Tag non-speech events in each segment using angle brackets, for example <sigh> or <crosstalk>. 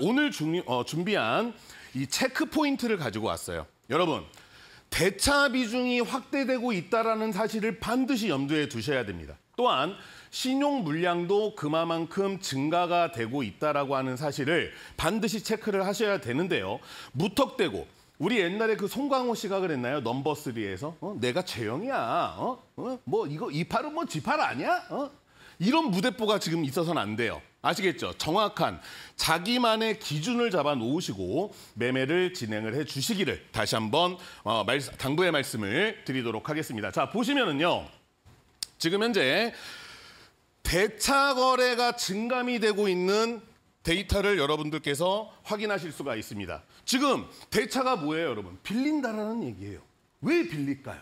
오늘 중, 어, 준비한 이 체크 포인트를 가지고 왔어요. 여러분, 대차 비중이 확대되고 있다는 사실을 반드시 염두에 두셔야 됩니다. 또한 신용 물량도 그만큼 마 증가가 되고 있다라고 하는 사실을 반드시 체크를 하셔야 되는데요. 무턱대고 우리 옛날에 그송광호 씨가 그랬나요? 넘버 3에서 어? 내가 최영이야. 어? 어? 뭐 이거 이팔은 뭐 지팔 아니야? 어? 이런 무대뽀가 지금 있어서는 안 돼요. 아시겠죠? 정확한 자기만의 기준을 잡아 놓으시고 매매를 진행을 해 주시기를 다시 한번 어, 말, 당부의 말씀을 드리도록 하겠습니다. 자, 보시면은요. 지금 현재 대차 거래가 증감이 되고 있는 데이터를 여러분들께서 확인하실 수가 있습니다. 지금 대차가 뭐예요, 여러분? 빌린다라는 얘기예요. 왜 빌릴까요?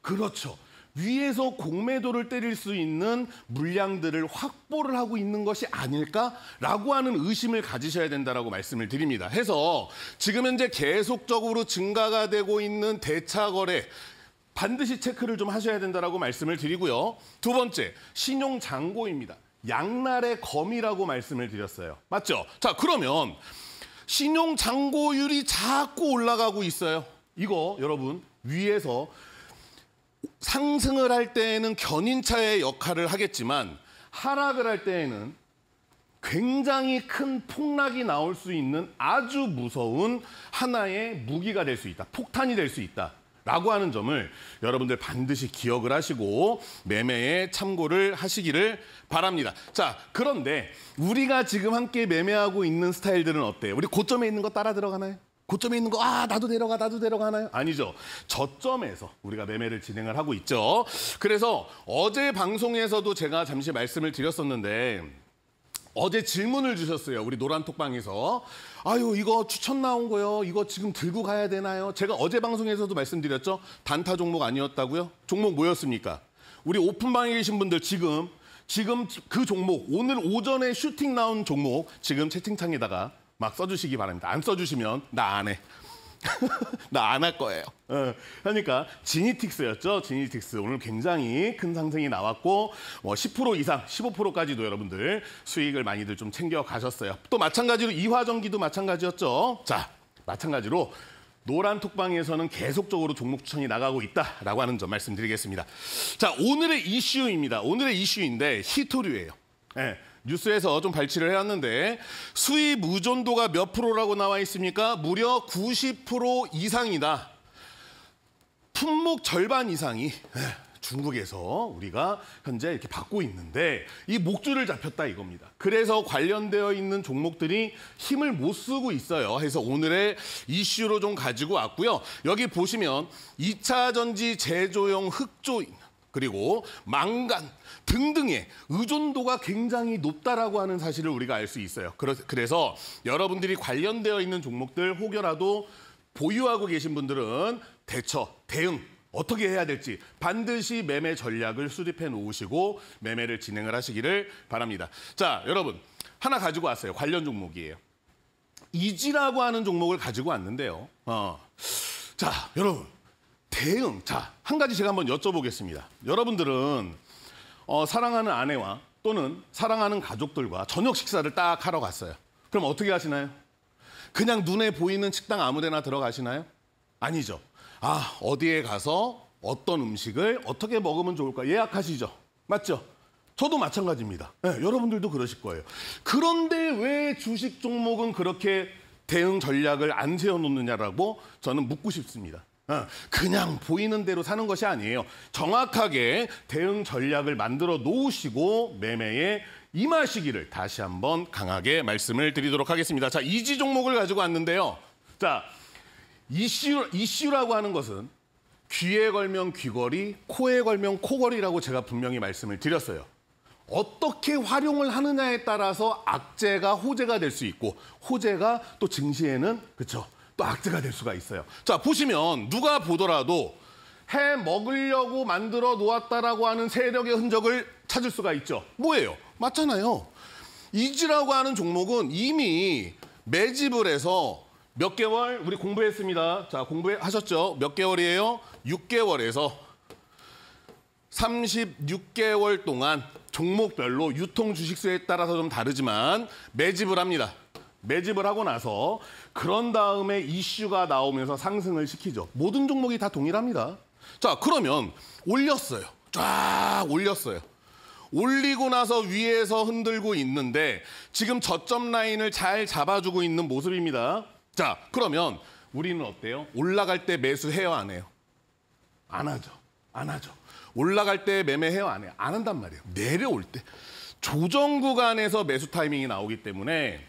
그렇죠. 위에서 공매도를 때릴 수 있는 물량들을 확보를 하고 있는 것이 아닐까라고 하는 의심을 가지셔야 된다라고 말씀을 드립니다. 해서 지금 현재 계속적으로 증가가 되고 있는 대차 거래 반드시 체크를 좀 하셔야 된다라고 말씀을 드리고요. 두 번째, 신용 잔고입니다. 양날의 검이라고 말씀을 드렸어요. 맞죠? 자, 그러면 신용 잔고율이 자꾸 올라가고 있어요. 이거 여러분 위에서 상승을 할 때에는 견인차의 역할을 하겠지만 하락을 할 때에는 굉장히 큰 폭락이 나올 수 있는 아주 무서운 하나의 무기가 될 수 있다. 폭탄이 될 수 있다. 라고 하는 점을 여러분들 반드시 기억을 하시고 매매에 참고를 하시기를 바랍니다. 자, 그런데 우리가 지금 함께 매매하고 있는 스타일들은 어때요? 우리 고점에 있는 거 따라 들어가나요? 고점에 있는 거, 아, 나도 내려가, 나도 내려가 하나요? 아니죠. 저점에서 우리가 매매를 진행을 하고 있죠. 그래서 어제 방송에서도 제가 잠시 말씀을 드렸었는데, 어제 질문을 주셨어요. 우리 노란톡방에서. 아유, 이거 추천 나온 거요. 이거 지금 들고 가야 되나요? 제가 어제 방송에서도 말씀드렸죠. 단타 종목 아니었다고요? 종목 뭐였습니까? 우리 오픈방에 계신 분들 지금 지금 그 종목 오늘 오전에 슈팅 나온 종목 지금 채팅창에다가 막 써주시기 바랍니다. 안 써주시면 나 안 해. <laughs> 나 안 할 거예요. 어, 그러니까 지니틱스였죠. 지니틱스 오늘 굉장히 큰 상승이 나왔고 뭐 10% 이상, 15%까지도 여러분들 수익을 많이들 좀 챙겨 가셨어요. 또 마찬가지로 이화전기도 마찬가지였죠. 자, 마찬가지로 노란 톡방에서는 계속적으로 종목 추천이 나가고 있다라고 하는 점 말씀드리겠습니다. 자, 오늘의 이슈입니다. 오늘의 이슈인데 히토류예요 네. 뉴스에서 좀발치를 해왔는데 수입 의존도가 몇 프로라고 나와 있습니까? 무려 90% 이상이다. 품목 절반 이상이 예, 중국에서 우리가 현재 이렇게 받고 있는데 이 목줄을 잡혔다 이겁니다. 그래서 관련되어 있는 종목들이 힘을 못 쓰고 있어요. 해서 오늘의 이슈로 좀 가지고 왔고요. 여기 보시면 2차 전지 제조용 흑조 인 그리고 망간 등등의 의존도가 굉장히 높다라고 하는 사실을 우리가 알 수 있어요. 그래서 여러분들이 관련되어 있는 종목들 혹여라도 보유하고 계신 분들은 대처, 대응 어떻게 해야 될지 반드시 매매 전략을 수립해 놓으시고 매매를 진행을 하시기를 바랍니다. 자, 여러분 하나 가지고 왔어요. 관련 종목이에요. 이지라고 하는 종목을 가지고 왔는데요. 어. 자, 여러분 대응. 자, 한 가지 제가 한번 여쭤보겠습니다. 여러분들은 어, 사랑하는 아내와 또는 사랑하는 가족들과 저녁 식사를 딱 하러 갔어요. 그럼 어떻게 하시나요? 그냥 눈에 보이는 식당 아무데나 들어가시나요? 아니죠. 아, 어디에 가서 어떤 음식을 어떻게 먹으면 좋을까 예약하시죠. 맞죠? 저도 마찬가지입니다. 네, 여러분들도 그러실 거예요. 그런데 왜 주식 종목은 그렇게 대응 전략을 안 세워놓느냐라고 저는 묻고 싶습니다. 어, 그냥 보이는 대로 사는 것이 아니에요. 정확하게 대응 전략을 만들어 놓으시고 매매에 임하시기를 다시 한번 강하게 말씀을 드리도록 하겠습니다. 자, 이지 종목을 가지고 왔는데요. 자, 이슈, 이슈라고 하는 것은 귀에 걸면 귀걸이, 코에 걸면 코걸이라고 제가 분명히 말씀을 드렸어요. 어떻게 활용을 하느냐에 따라서 악재가 호재가 될 수 있고 호재가 또 증시에는 그렇죠. 또 악재가 될 수가 있어요. 자, 보시면 누가 보더라도 해 먹으려고 만들어 놓았다라고 하는 세력의 흔적을 찾을 수가 있죠. 뭐예요? 맞잖아요. 이지라고 하는 종목은 이미 매집을 해서 몇 개월 우리 공부했습니다. 자, 공부하셨죠? 몇 개월이에요? 6개월에서 36개월 동안 종목별로 유통 주식수에 따라서 좀 다르지만 매집을 합니다. 매집을 하고 나서 그런 다음에 이슈가 나오면서 상승을 시키죠. 모든 종목이 다 동일합니다. 자, 그러면 올렸어요. 쫙 올렸어요. 올리고 나서 위에서 흔들고 있는데 지금 저점 라인을 잘 잡아주고 있는 모습입니다. 자, 그러면 우리는 어때요? 올라갈 때 매수해요, 안 해요? 안 하죠. 안 하죠. 올라갈 때 매매해요, 안 해요? 안 한단 말이에요. 내려올 때. 조정 구간에서 매수 타이밍이 나오기 때문에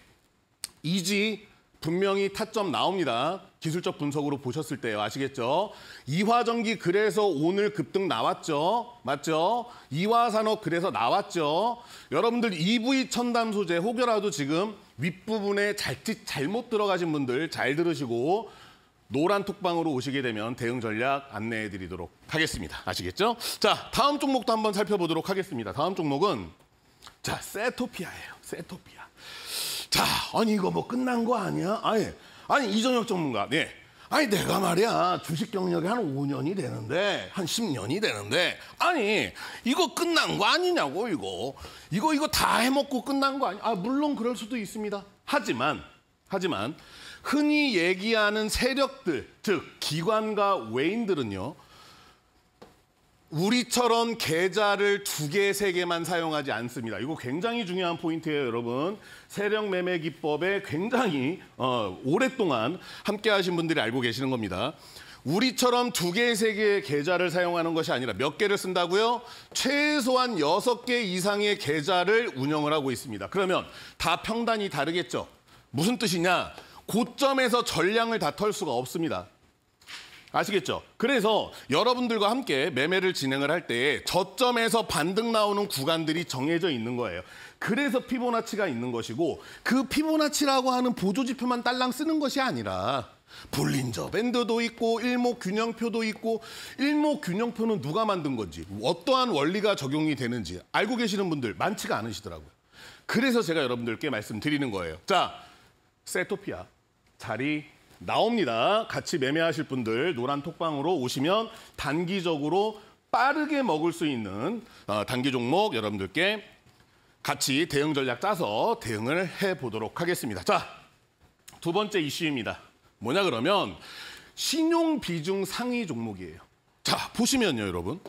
이지 분명히 타점 나옵니다. 기술적 분석으로 보셨을 때요. 아시겠죠? 이화전기 그래서 오늘 급등 나왔죠. 맞죠? 이화산업 그래서 나왔죠. 여러분들 EV 첨단 소재 혹여라도 지금 윗부분에 잘못 잘못 들어가신 분들 잘 들으시고 노란 톡방으로 오시게 되면 대응 전략 안내해 드리도록 하겠습니다. 아시겠죠? 자, 다음 종목도 한번 살펴보도록 하겠습니다. 다음 종목은 자, 세토피아예요. 세토피아. 자, 아니 이거 뭐 끝난 거 아니야? 아니, 아니 이정혁 전문가, 네. 아니 내가 말이야 주식 경력이 한 5년이 되는데 한 10년이 되는데 아니 이거 끝난 거 아니냐고 이거 이거 이거 다 해먹고 끝난 거 아니야? 아 물론 그럴 수도 있습니다. 하지만 하지만 흔히 얘기하는 세력들 즉 기관과 외인들은요 우리처럼 계좌를 두 개, 세 개만 사용하지 않습니다. 이거 굉장히 중요한 포인트예요, 여러분. 세력 매매 기법에 굉장히 어, 오랫동안 함께 하신 분들이 알고 계시는 겁니다. 우리처럼 두 개, 세 개의 계좌를 사용하는 것이 아니라 몇 개를 쓴다고요? 최소한 여섯 개 이상의 계좌를 운영을 하고 있습니다. 그러면 다 평단이 다르겠죠? 무슨 뜻이냐? 고점에서 전량을 다 털 수가 없습니다. 아시겠죠? 그래서 여러분들과 함께 매매를 진행을 할 때 저점에서 반등 나오는 구간들이 정해져 있는 거예요. 그래서 피보나치가 있는 것이고 그 피보나치라고 하는 보조지표만 딸랑 쓰는 것이 아니라 볼린저 밴드도 있고 일목균형표도 있고 일목균형표는 누가 만든 건지 어떠한 원리가 적용이 되는지 알고 계시는 분들 많지가 않으시더라고요. 그래서 제가 여러분들께 말씀드리는 거예요. 자, 세토피아 자리 나옵니다. 같이 매매하실 분들 노란 톡방으로 오시면 단기적으로 빠르게 먹을 수 있는 어, 단기 종목 여러분들께 같이 대응 전략 짜서 대응을 해보도록 하겠습니다. 자, 두 번째 이슈입니다. 뭐냐 그러면 신용 비중 상위 종목이에요. 자, 보시면요, 여러분.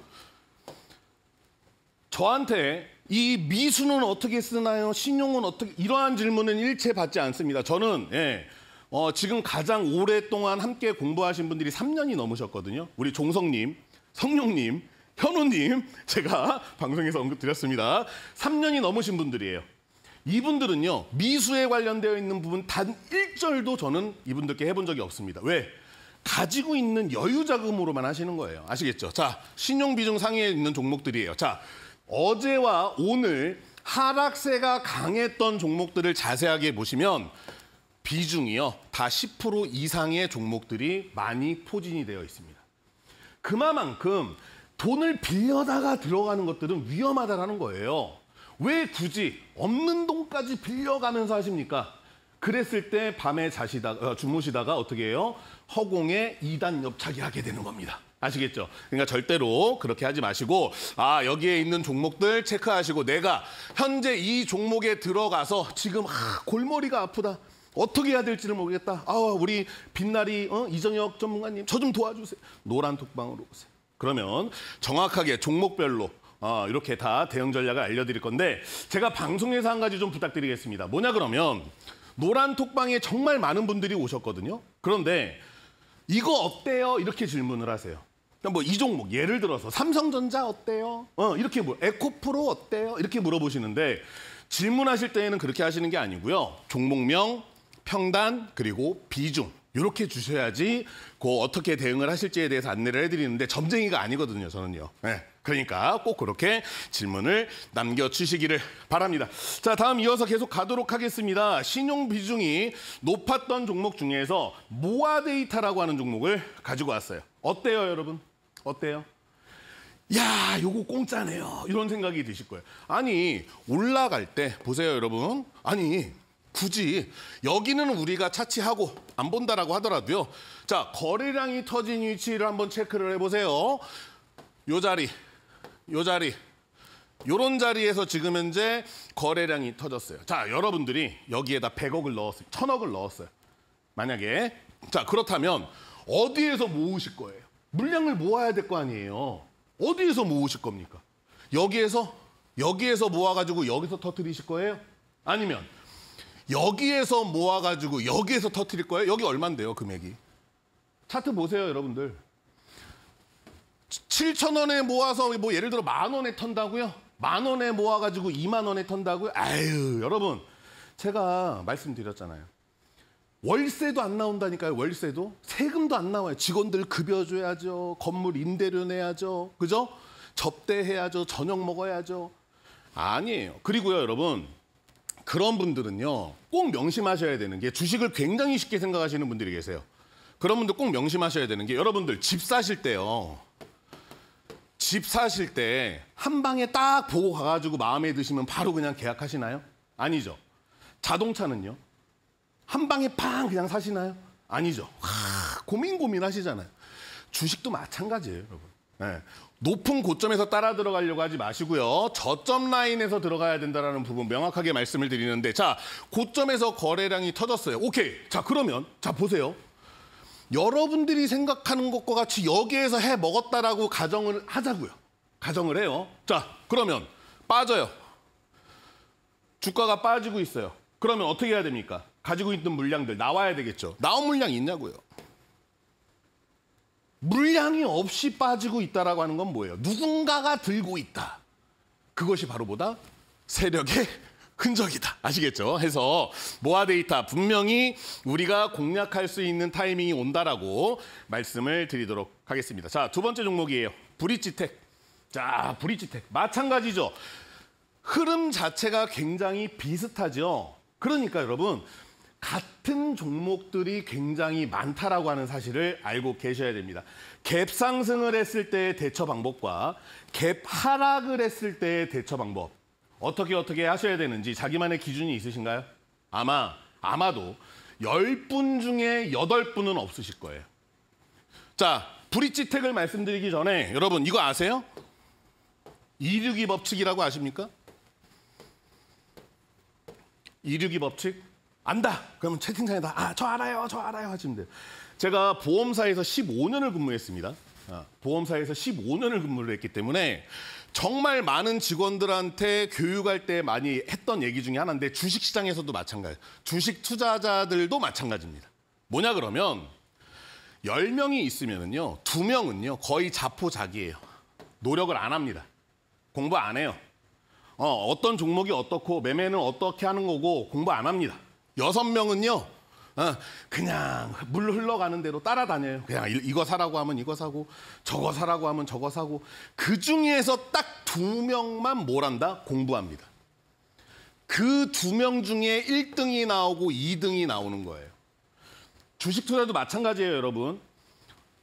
저한테 이 미수는 어떻게 쓰나요? 신용은 어떻게 이러한 질문은 일체 받지 않습니다. 저는 예, 어, 지금 가장 오랫동안 함께 공부하신 분들이 3년이 넘으셨거든요. 우리 종성님, 성룡님, 현우님 <laughs> 제가 방송에서 언급드렸습니다. 3년이 넘으신 분들이에요. 이분들은요. 미수에 관련되어 있는 부분 단 1절도 저는 이분들께 해본 적이 없습니다. 왜? 가지고 있는 여유 자금으로만 하시는 거예요. 아시겠죠? 자, 신용 비중 상위에 있는 종목들이에요. 자, 어제와 오늘 하락세가 강했던 종목들을 자세하게 보시면 비중이요. 다 10% 이상의 종목들이 많이 포진이 되어 있습니다. 그만큼 마 돈을 빌려다가 들어가는 것들은 위험하다라는 거예요. 왜 굳이 없는 돈까지 빌려가면서 하십니까? 그랬을 때 밤에 자시다 가 어, 주무시다가 어떻게 해요? 허공에 이단 옆차기 하게 되는 겁니다. 아시겠죠? 그러니까 절대로 그렇게 하지 마시고 아 여기에 있는 종목들 체크하시고 내가 현재 이 종목에 들어가서 지금 아, 골머리가 아프다. 어떻게 해야 될지를 모르겠다. 아, 우리 빛나리 어? 이정혁 전문가님 저 좀 도와주세요. 노란 톡방으로 오세요. 그러면 정확하게 종목별로 어, 이렇게 다 대응 전략을 알려드릴 건데 제가 방송에서 한 가지 좀 부탁드리겠습니다. 뭐냐 그러면 노란 톡방에 정말 많은 분들이 오셨거든요. 그런데 이거 어때요? 이렇게 질문을 하세요. 그러니까 뭐이 종목 예를 들어서 삼성전자 어때요? 어, 이렇게 물 뭐 에코프로 어때요? 이렇게 물어보시는데 질문하실 때에는 그렇게 하시는 게 아니고요. 종목명, 평단 그리고 비중 이렇게 주셔야지 그 어떻게 대응을 하실지에 대해서 안내를 해드리는데 점쟁이가 아니거든요 저는요. 네. 그러니까 꼭 그렇게 질문을 남겨주시기를 바랍니다. 자, 다음 이어서 계속 가도록 하겠습니다. 신용 비중이 높았던 종목 중에서 모아 데이터라고 하는 종목을 가지고 왔어요. 어때요, 여러분? 어때요? 야, 요거 공짜네요. 이런 생각이 드실 거예요. 아니, 올라갈 때 보세요, 여러분. 아니, 굳이 여기는 우리가 차치하고 안 본다라고 하더라도요. 자, 거래량이 터진 위치를 한번 체크를 해보세요. 요 자리, 요 자리, 요런 자리에서 지금 현재 거래량이 터졌어요. 자, 여러분들이 여기에다 100억을 넣었어요. 1000억을 넣었어요. 만약에. 자, 그렇다면 어디에서 모으실 거예요? 물량을 모아야 될 거 아니에요. 어디에서 모으실 겁니까? 여기에서? 여기에서 모아가지고 여기서 터트리실 거예요? 아니면 여기에서 모아가지고 여기에서 터트릴 거예요? 여기 얼만데요, 금액이? 차트 보세요, 여러분들. 7천 원에 모아서 뭐 예를 들어 만 원에 턴다고요? 만 원에 모아가지고 2만 원에 턴다고요? 아유, 여러분. 제가 말씀드렸잖아요. 월세도 안 나온다니까요, 월세도. 세금도 안 나와요. 직원들 급여 줘야죠. 건물 임대료 내야죠. 그죠? 접대해야죠. 저녁 먹어야죠. 아니에요. 그리고요, 여러분. 그런 분들은요 꼭 명심하셔야 되는 게 주식을 굉장히 쉽게 생각하시는 분들이 계세요. 그런 분들 꼭 명심하셔야 되는 게 여러분들 집 사실 때요. 집 사실 때 한 방에 딱 보고 가가지고 마음에 드시면 바로 그냥 계약하시나요? 아니죠. 자동차는요? 한 방에 팡 그냥 사시나요? 아니죠. 하, 고민 고민 하시잖아요. 주식도 마찬가지예요, 여러분. 네. 높은 고점에서 따라 들어가려고 하지 마시고요. 저점 라인에서 들어가야 된다는 부분 명확하게 말씀을 드리는데 자, 고점에서 거래량이 터졌어요. 오케이. 자, 그러면 자, 보세요. 여러분들이 생각하는 것과 같이 여기에서 해 먹었다라고 가정을 하자고요. 가정을 해요. 자, 그러면 빠져요. 주가가 빠지고 있어요. 그러면 어떻게 해야 됩니까? 가지고 있는 물량들 나와야 되겠죠. 나온 물량이 있냐고요. 물량이 없이 빠지고 있다라고 하는 건 뭐예요? 누군가가 들고 있다. 그것이 바로 보다 세력의 <laughs> 흔적이다. 아시겠죠? 해서 모아 데이터 분명히 우리가 공략할 수 있는 타이밍이 온다라고 말씀을 드리도록 하겠습니다. 자, 두 번째 종목이에요. 브릿지텍. 자, 브릿지텍. 마찬가지죠. 흐름 자체가 굉장히 비슷하죠. 그러니까 여러분 같은 종목들이 굉장히 많다라고 하는 사실을 알고 계셔야 됩니다. 갭 상승을 했을 때의 대처 방법과 갭 하락을 했을 때의 대처 방법 어떻게 어떻게 하셔야 되는지 자기만의 기준이 있으신가요? 아마 아마도 10분 중에 8분은 없으실 거예요. 자, 브릿지 택을 말씀드리기 전에 여러분 이거 아세요? 이륙이 법칙이라고 아십니까? 이륙이 법칙? 안다. 그러면 채팅창에다 아, 저 알아요. 저 알아요 하시면 돼요. 제가 보험사에서 15년을 근무했습니다. 아, 보험사에서 15년을 근무를 했기 때문에 정말 많은 직원들한테 교육할 때 많이 했던 얘기 중에 하나인데 주식시장에서도 마찬가지. 주식 투자자들도 마찬가지입니다. 뭐냐 그러면 10명이 있으면요. 2명은요. 거의 자포자기예요. 노력을 안 합니다. 공부 안 해요. 어, 어떤 종목이 어떻고 매매는 어떻게 하는 거고 공부 안 합니다. 여섯 명은요. 어, 그냥 물 흘러가는 대로 따라다녀요. 그냥 이, 거 사라고 하면 이거 사고 저거 사라고 하면 저거 사고 그 중에서 딱 두 명만 뭘 한다? 공부합니다. 그 두 명 중에 1등이 나오고 2등이 나오는 거예요. 주식 투자도 마찬가지예요, 여러분.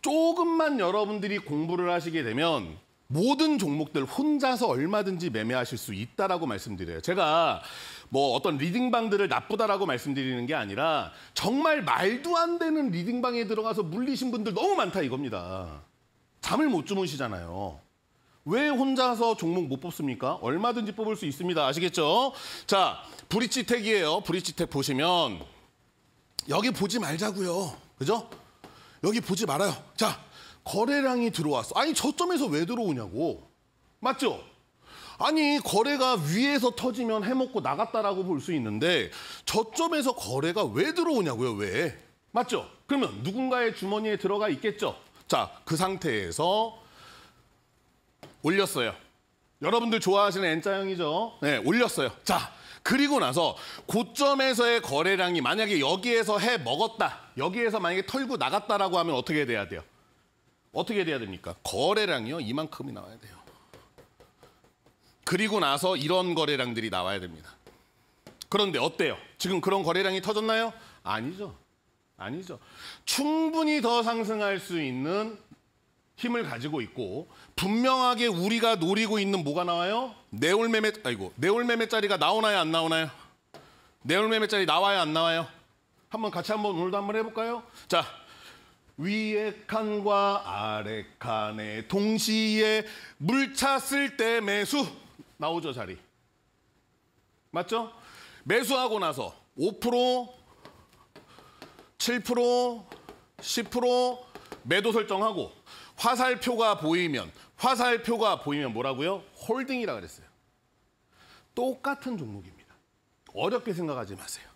조금만 여러분들이 공부를 하시게 되면 모든 종목들 혼자서 얼마든지 매매하실 수 있다라고 말씀드려요. 제가 뭐 어떤 리딩방들을 나쁘다라고 말씀드리는 게 아니라 정말 말도 안 되는 리딩방에 들어가서 물리신 분들 너무 많다 이겁니다. 잠을 못 주무시잖아요. 왜 혼자서 종목 못 뽑습니까? 얼마든지 뽑을 수 있습니다. 아시겠죠? 자, 브릿지텍이에요. 브릿지텍 보시면 여기 보지 말자고요. 그죠? 여기 보지 말아요. 자, 거래량이 들어왔어. 아니 저점에서 왜 들어오냐고. 맞죠? 아니 거래가 위에서 터지면 해먹고 나갔다라고 볼 수 있는데 저점에서 거래가 왜 들어오냐고요 왜 맞죠 그러면 누군가의 주머니에 들어가 있겠죠 자그 상태에서 올렸어요 여러분들 좋아하시는 N자형이죠 네 올렸어요 자 그리고 나서 고점에서의 거래량이 만약에 여기에서 해 먹었다 여기에서 만약에 털고 나갔다라고 하면 어떻게 돼야 돼요 어떻게 돼야 됩니까? 거래량이요. 이만큼이 나와야 돼요. 그리고 나서 이런 거래량들이 나와야 됩니다. 그런데 어때요? 지금 그런 거래량이 터졌나요? 아니죠. 아니죠. 충분히 더 상승할 수 있는 힘을 가지고 있고 분명하게 우리가 노리고 있는 뭐가 나와요? 네올매매 아이고 네올매매짜리가 나오나요 안 나오나요? 네올매매짜리 나와요 안 나와요? 한번 같이 한번 오늘도 한번 해볼까요? 자 위에 칸과 아래 칸에 동시에 물 찼을 때 매수 나오죠 자리 맞죠? 매수하고 나서 5% 7% 10% 매도 설정하고 화살표가 보이면 화살표가 보이면 뭐라고요? 홀딩이라 그랬어요. 똑같은 종목입니다. 어렵게 생각하지 마세요.